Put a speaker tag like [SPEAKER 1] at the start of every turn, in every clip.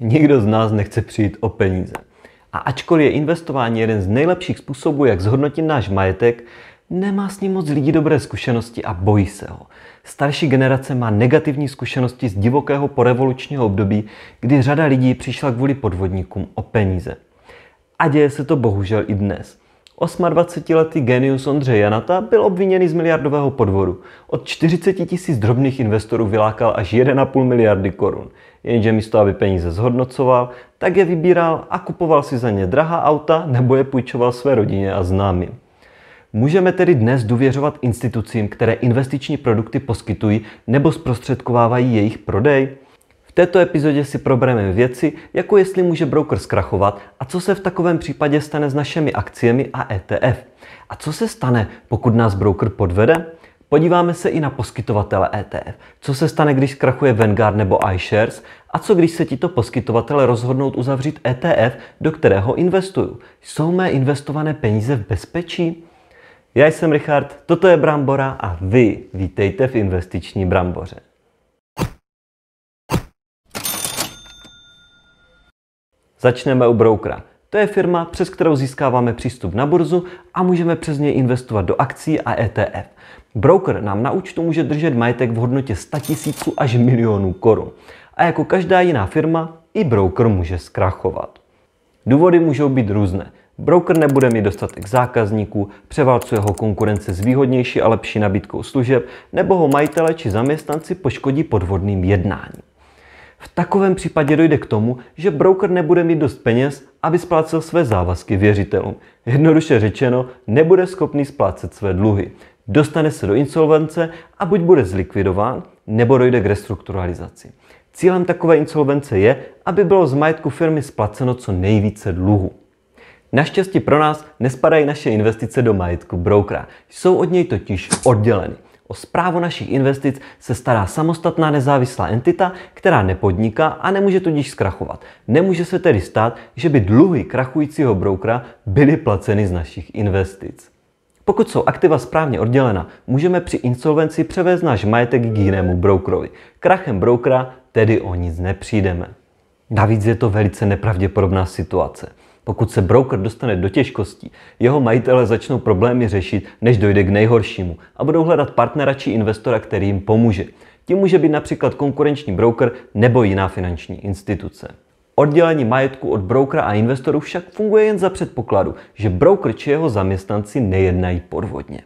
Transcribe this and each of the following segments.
[SPEAKER 1] Nikdo z nás nechce přijít o peníze. A ačkoliv je investování jeden z nejlepších způsobů, jak zhodnotit náš majetek, nemá s ním moc lidí dobré zkušenosti a bojí se ho. Starší generace má negativní zkušenosti z divokého porevolučního období, kdy řada lidí přišla kvůli podvodníkům o peníze. A děje se to bohužel i dnes. 28-letý genius Ondřej Janata byl obviněný z miliardového podvodu. Od 40 tisíc drobných investorů vylákal až 1,5 miliardy korun jenže místo, aby peníze zhodnocoval, tak je vybíral a kupoval si za ně drahá auta nebo je půjčoval své rodině a známým. Můžeme tedy dnes důvěřovat institucím, které investiční produkty poskytují nebo zprostředkovávají jejich prodej? V této epizodě si probereme věci, jako jestli může broker zkrachovat a co se v takovém případě stane s našimi akciemi a ETF. A co se stane, pokud nás broker podvede? Podíváme se i na poskytovatele ETF. Co se stane, když zkrachuje Vanguard nebo iShares? A co když se tito poskytovatele rozhodnou uzavřít ETF, do kterého investuju? Jsou mé investované peníze v bezpečí? Já jsem Richard, toto je Brambora a vy vítejte v investiční Bramboře. Začneme u broukra. To je firma, přes kterou získáváme přístup na burzu a můžeme přes něj investovat do akcí a ETF. Broker nám na účtu může držet majetek v hodnotě 100 tisíců až milionů korun. A jako každá jiná firma, i broker může zkrachovat. Důvody můžou být různé. Broker nebude mít dostatek zákazníků, převálcuje ho konkurence s výhodnější a lepší nabídkou služeb, nebo ho majitele či zaměstnanci poškodí podvodným jednáním. V takovém případě dojde k tomu, že broker nebude mít dost peněz, aby splácel své závazky věřitelům. Jednoduše řečeno, nebude schopný splácet své dluhy. Dostane se do insolvence a buď bude zlikvidován, nebo dojde k restrukturalizaci. Cílem takové insolvence je, aby bylo z majetku firmy splaceno co nejvíce dluhu. Naštěstí pro nás nespadají naše investice do majetku brokera. Jsou od něj totiž odděleny. O zprávu našich investic se stará samostatná nezávislá entita, která nepodniká a nemůže tudíž zkrachovat. Nemůže se tedy stát, že by dluhy krachujícího broukra byly placeny z našich investic. Pokud jsou aktiva správně oddělena, můžeme při insolvenci převést náš majetek k jinému broukrovi. Krachem broukra tedy o nic nepřijdeme. Navíc je to velice nepravděpodobná situace. Pokud se broker dostane do těžkostí, jeho majitele začnou problémy řešit, než dojde k nejhoršímu a budou hledat partnera či investora, který jim pomůže. Tím může být například konkurenční broker nebo jiná finanční instituce. Oddělení majetku od brokera a investorů však funguje jen za předpokladu, že broker či jeho zaměstnanci nejednají podvodně.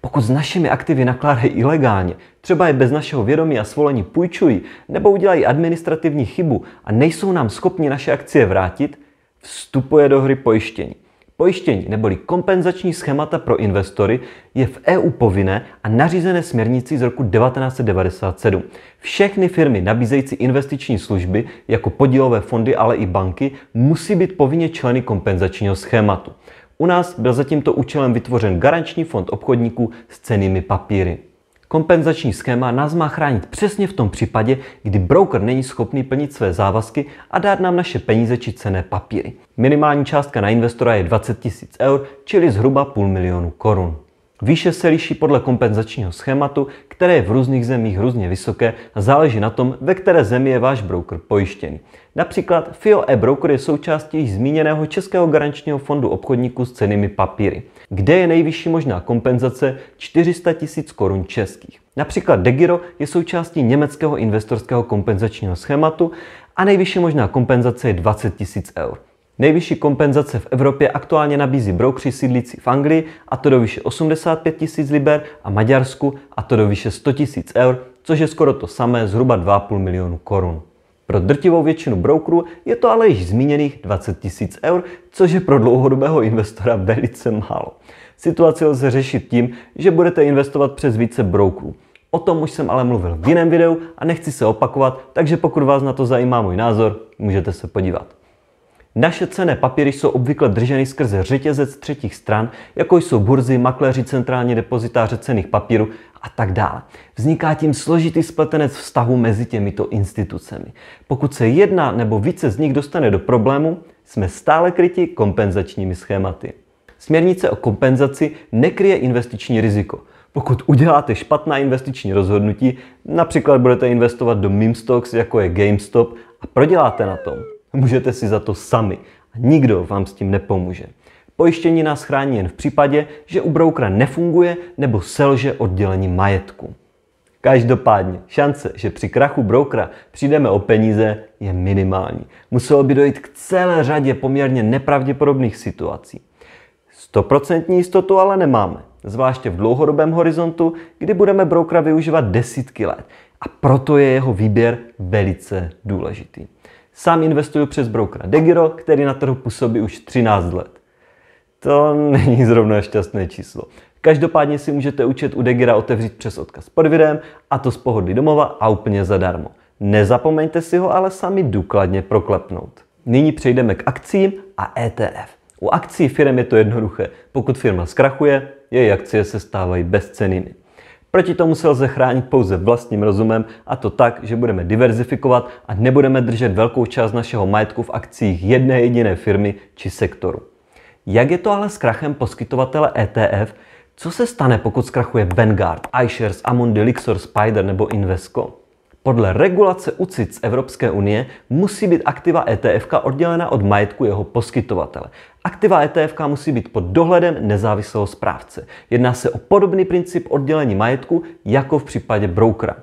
[SPEAKER 1] Pokud s našimi aktivy nakládají ilegálně, třeba je bez našeho vědomí a svolení půjčují, nebo udělají administrativní chybu a nejsou nám schopni naše akcie vrátit, vstupuje do hry pojištění. Pojištění neboli kompenzační schémata pro investory je v EU povinné a nařízené směrnicí z roku 1997. Všechny firmy nabízející investiční služby, jako podílové fondy, ale i banky, musí být povinně členy kompenzačního schématu. U nás byl za tímto účelem vytvořen garanční fond obchodníků s cenými papíry. Kompenzační schéma nás má chránit přesně v tom případě, kdy broker není schopný plnit své závazky a dát nám naše peníze či cené papíry. Minimální částka na investora je 20 000 eur, čili zhruba půl milionu korun. Výše se liší podle kompenzačního schématu, které je v různých zemích různě vysoké a záleží na tom, ve které zemi je váš broker pojištěný. Například FIO e-broker je součástí již zmíněného Českého garančního fondu obchodníků s cenými papíry kde je nejvyšší možná kompenzace 400 tisíc korun českých. Například Degiro je součástí německého investorského kompenzačního schématu a nejvyšší možná kompenzace je 20 tisíc eur. Nejvyšší kompenzace v Evropě aktuálně nabízí brokři sídlící v Anglii a to do výše 85 tisíc liber a Maďarsku a to do výše 100 tisíc eur, což je skoro to samé, zhruba 2,5 milionu korun. Pro drtivou většinu brokerů je to ale již zmíněných 20 000 eur, což je pro dlouhodobého investora velice málo. Situaci lze řešit tím, že budete investovat přes více brokerů. O tom už jsem ale mluvil v jiném videu a nechci se opakovat, takže pokud vás na to zajímá můj názor, můžete se podívat. Naše cené papíry jsou obvykle drženy skrze řetězec třetích stran, jako jsou burzy, makléři, centrální depozitáře cených papírů a tak dále. Vzniká tím složitý spletenec vztahu mezi těmito institucemi. Pokud se jedna nebo více z nich dostane do problému, jsme stále kryti kompenzačními schématy. Směrnice o kompenzaci nekryje investiční riziko. Pokud uděláte špatná investiční rozhodnutí, například budete investovat do meme stocks, jako je GameStop, a proděláte na tom, Můžete si za to sami a nikdo vám s tím nepomůže. Pojištění nás chrání jen v případě, že u broukra nefunguje nebo selže oddělení majetku. Každopádně šance, že při krachu broukra přijdeme o peníze, je minimální. Muselo by dojít k celé řadě poměrně nepravděpodobných situací. Stoprocentní jistotu ale nemáme, zvláště v dlouhodobém horizontu, kdy budeme broukra využívat desítky let. A proto je jeho výběr velice důležitý. Sám investuju přes brokera Degiro, který na trhu působí už 13 let. To není zrovna šťastné číslo. Každopádně si můžete účet u Degira otevřít přes odkaz pod videem a to z pohodlí domova a úplně zadarmo. Nezapomeňte si ho ale sami důkladně proklepnout. Nyní přejdeme k akcím a ETF. U akcí firm je to jednoduché. Pokud firma zkrachuje, její akcie se stávají bezcenými. Proti tomu se lze chránit pouze vlastním rozumem a to tak, že budeme diverzifikovat a nebudeme držet velkou část našeho majetku v akcích jedné jediné firmy či sektoru. Jak je to ale s krachem poskytovatele ETF? Co se stane, pokud zkrachuje Vanguard, iShares, Amundi, Lixor, Spider nebo Invesco? Podle regulace UCIT z Evropské unie musí být aktiva ETF oddělena od majetku jeho poskytovatele. Aktiva ETF musí být pod dohledem nezávislého správce. Jedná se o podobný princip oddělení majetku jako v případě brokera.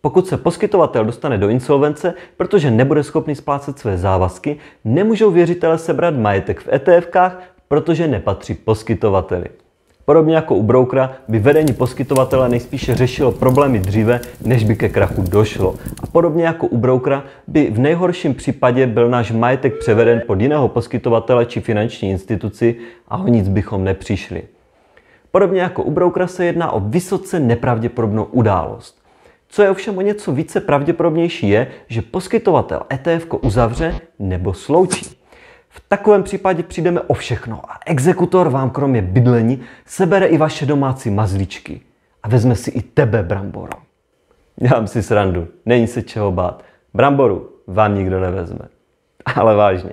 [SPEAKER 1] Pokud se poskytovatel dostane do insolvence, protože nebude schopný splácet své závazky, nemůžou věřitele sebrat majetek v ETFkách, protože nepatří poskytovateli. Podobně jako u broukra by vedení poskytovatele nejspíše řešilo problémy dříve, než by ke krachu došlo. A podobně jako u broukra by v nejhorším případě byl náš majetek převeden pod jiného poskytovatele či finanční instituci a o nic bychom nepřišli. Podobně jako u broukra se jedná o vysoce nepravděpodobnou událost. Co je ovšem o něco více pravděpodobnější je, že poskytovatel ETF uzavře nebo sloučí. V takovém případě přijdeme o všechno a exekutor vám kromě bydlení sebere i vaše domácí mazlíčky a vezme si i tebe, Bramboro. Dělám si srandu, není se čeho bát. Bramboru vám nikdo nevezme. Ale vážně.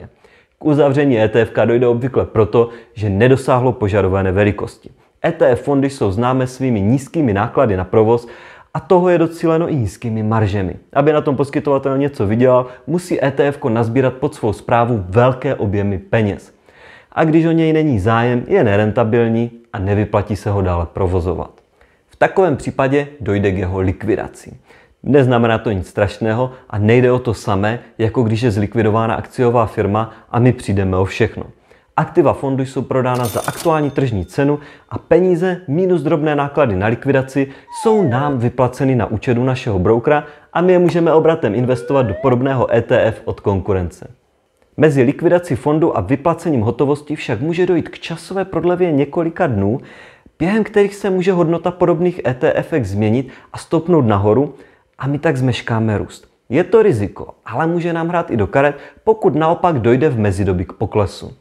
[SPEAKER 1] K uzavření ETF dojde obvykle proto, že nedosáhlo požadované velikosti. ETF fondy jsou známé svými nízkými náklady na provoz a toho je docíleno i nízkými maržemi. Aby na tom poskytovatel něco vydělal, musí ETF nazbírat pod svou zprávu velké objemy peněz. A když o něj není zájem, je nerentabilní a nevyplatí se ho dále provozovat. V takovém případě dojde k jeho likvidaci. Neznamená to nic strašného a nejde o to samé, jako když je zlikvidována akciová firma a my přijdeme o všechno. Aktiva fondu jsou prodána za aktuální tržní cenu a peníze minus drobné náklady na likvidaci jsou nám vyplaceny na účetu našeho brokera a my je můžeme obratem investovat do podobného ETF od konkurence. Mezi likvidací fondu a vyplacením hotovosti však může dojít k časové prodlevě několika dnů, během kterých se může hodnota podobných ETF změnit a stopnout nahoru a my tak zmeškáme růst. Je to riziko, ale může nám hrát i do karet, pokud naopak dojde v mezidobí k poklesu.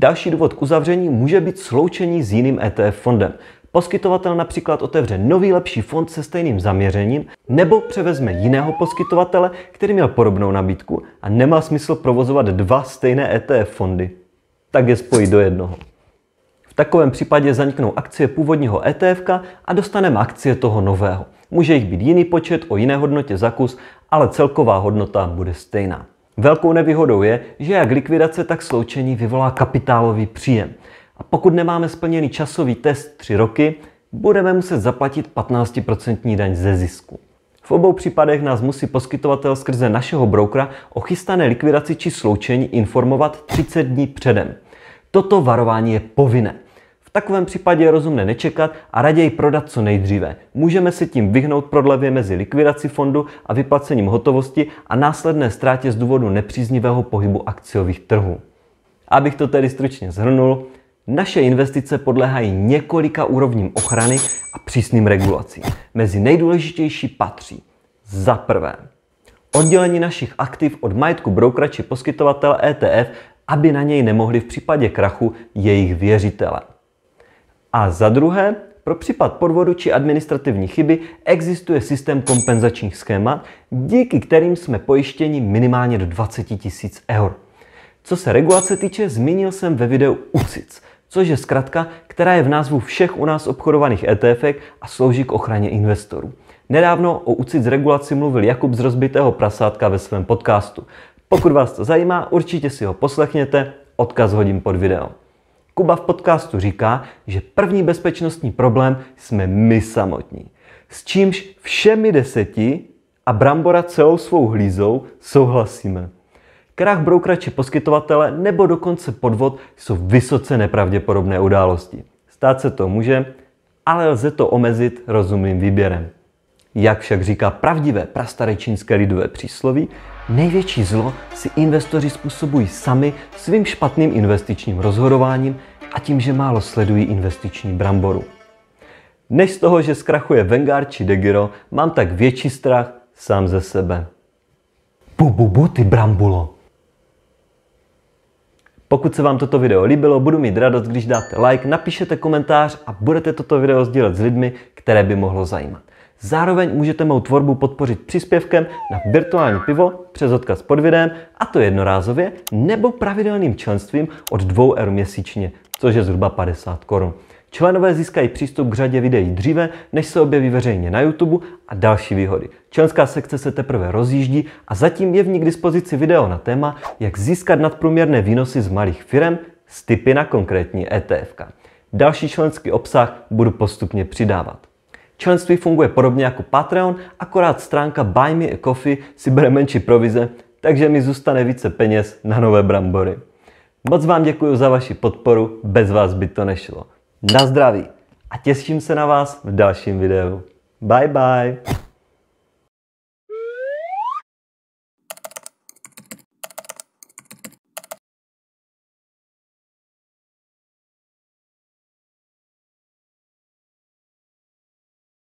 [SPEAKER 1] Další důvod k uzavření může být sloučení s jiným ETF fondem. Poskytovatel například otevře nový lepší fond se stejným zaměřením nebo převezme jiného poskytovatele, který měl podobnou nabídku a nemá smysl provozovat dva stejné ETF fondy. Tak je spojí do jednoho. V takovém případě zaniknou akcie původního ETF a dostaneme akcie toho nového. Může jich být jiný počet o jiné hodnotě za kus, ale celková hodnota bude stejná. Velkou nevýhodou je, že jak likvidace, tak sloučení vyvolá kapitálový příjem. A pokud nemáme splněný časový test 3 roky, budeme muset zaplatit 15% daň ze zisku. V obou případech nás musí poskytovatel skrze našeho brokera o chystané likvidaci či sloučení informovat 30 dní předem. Toto varování je povinné. V takovém případě je rozumné nečekat a raději prodat co nejdříve. Můžeme se tím vyhnout prodlevě mezi likvidací fondu a vyplacením hotovosti a následné ztrátě z důvodu nepříznivého pohybu akciových trhů. Abych to tedy stručně zhrnul, naše investice podléhají několika úrovním ochrany a přísným regulacím. Mezi nejdůležitější patří za prvé oddělení našich aktiv od majetku broukra či poskytovatele ETF, aby na něj nemohli v případě krachu jejich věřitele. A za druhé, pro případ podvodu či administrativní chyby existuje systém kompenzačních schémat, díky kterým jsme pojištěni minimálně do 20 000 eur. Co se regulace týče, zmínil jsem ve videu UCIC, což je zkratka, která je v názvu všech u nás obchodovaných ETF a slouží k ochraně investorů. Nedávno o UCIC regulaci mluvil Jakub z rozbitého prasátka ve svém podcastu. Pokud vás to zajímá, určitě si ho poslechněte, odkaz hodím pod video. Kuba v podcastu říká, že první bezpečnostní problém jsme my samotní. S čímž všemi deseti a Brambora celou svou hlízou souhlasíme. Krach broukerači poskytovatele nebo dokonce podvod jsou vysoce nepravděpodobné události. Stát se to může, ale lze to omezit rozumným výběrem. Jak však říká pravdivé prastaré čínské lidové přísloví, Největší zlo si investoři způsobují sami svým špatným investičním rozhodováním a tím, že málo sledují investiční bramboru. Než z toho, že zkrachuje Vanguard či Degiro, mám tak větší strach sám ze sebe. Bu, bu, bu ty brambulo! Pokud se vám toto video líbilo, budu mít radost, když dáte like, napíšete komentář a budete toto video sdílet s lidmi, které by mohlo zajímat. Zároveň můžete mou tvorbu podpořit příspěvkem na virtuální pivo přes odkaz pod videem, a to jednorázově, nebo pravidelným členstvím od 2 eur měsíčně, což je zhruba 50 korun. Členové získají přístup k řadě videí dříve, než se objeví veřejně na YouTube a další výhody. Členská sekce se teprve rozjíždí a zatím je v ní k dispozici video na téma, jak získat nadprůměrné výnosy z malých firm s typy na konkrétní ETF. Další členský obsah budu postupně přidávat. Členství funguje podobně jako Patreon, akorát stránka Buy Me a Coffee si bere menší provize, takže mi zůstane více peněz na nové brambory. Moc vám děkuji za vaši podporu, bez vás by to nešlo. Na zdraví a těším se na vás v dalším videu. Bye bye!